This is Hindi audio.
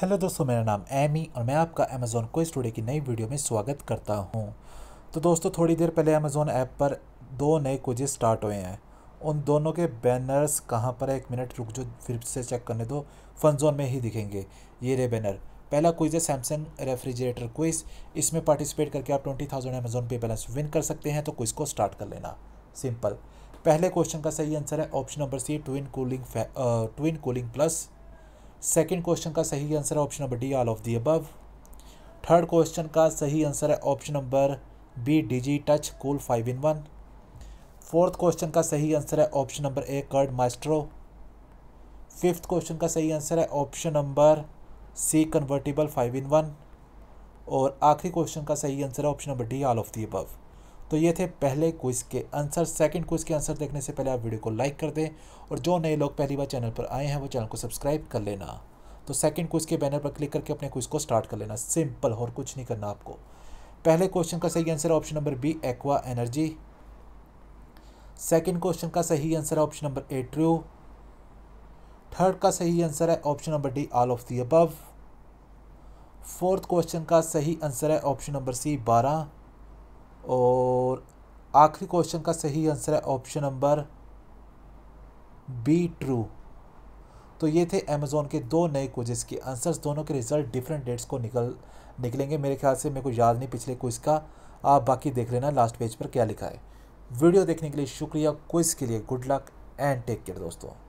हेलो दोस्तों मेरा नाम एमी और मैं आपका अमेज़ोन को स्टूडियो की नई वीडियो में स्वागत करता हूं तो दोस्तों थोड़ी देर पहले अमेज़ोन ऐप पर दो नए कोजेस स्टार्ट हुए हैं उन दोनों के बैनर्स कहां पर है एक मिनट रुक जो फिर से चेक करने दो फन जोन में ही दिखेंगे ये रे बैनर पहला क्विज है सैमसंग रेफ्रिजरेटर क्विज इसमें पार्टिसिपेट करके आप twenty thousand Amazon pay balance win कर सकते हैं तो क्विज को स्टार्ट कर लेना सिंपल पहले क्वेश्चन का सही आंसर है option number C twin cooling twin cooling plus second question का सही आंसर है option number D all of the above third question का सही आंसर है option number B digi touch cool five in one fourth question का सही आंसर है option number A curd maestro fifth question का सही आंसर है option number C convertible five in one और आखिरी क्वेश्चन का सही आंसर है option number D all of the above तो ये थे पहले क्विज़ के आंसर सेकंड क्विज़ के आंसर देखने से पहले आप वीडियो को लाइक कर दें और जो नए लोग पहली बार चैनल पर आए हैं वो चैनल को सब्सक्राइब कर लेना तो सेकंड क्विज़ के बैनर पर क्लिक करके अपने क्विज़ को स्टार्ट कर लेना सिंपल और कुछ नहीं करना आपको पहले क्वेश्चन का सही answer option number B aqua energy second question का सही आंसर है option number A true third का सही आंसर है option number D all of the above fourth question का सही आंसर है ऑप्शन नंबर सी बारह और आखिरी क्वेश्चन का सही आंसर है ऑप्शन नंबर बी ट्रू तो ये थे अमेज़ोन के दो नए क्विजेस के आंसर्स दोनों के रिजल्ट डिफरेंट डेट्स को निकल निकलेंगे मेरे ख्याल से मेरे को याद नहीं पिछले क्विज़ का आप बाकी देख लेना लास्ट पेज पर क्या लिखा है वीडियो देखने के लिए शुक्रिया क्विज़ के लिए good luck and take care दोस्तों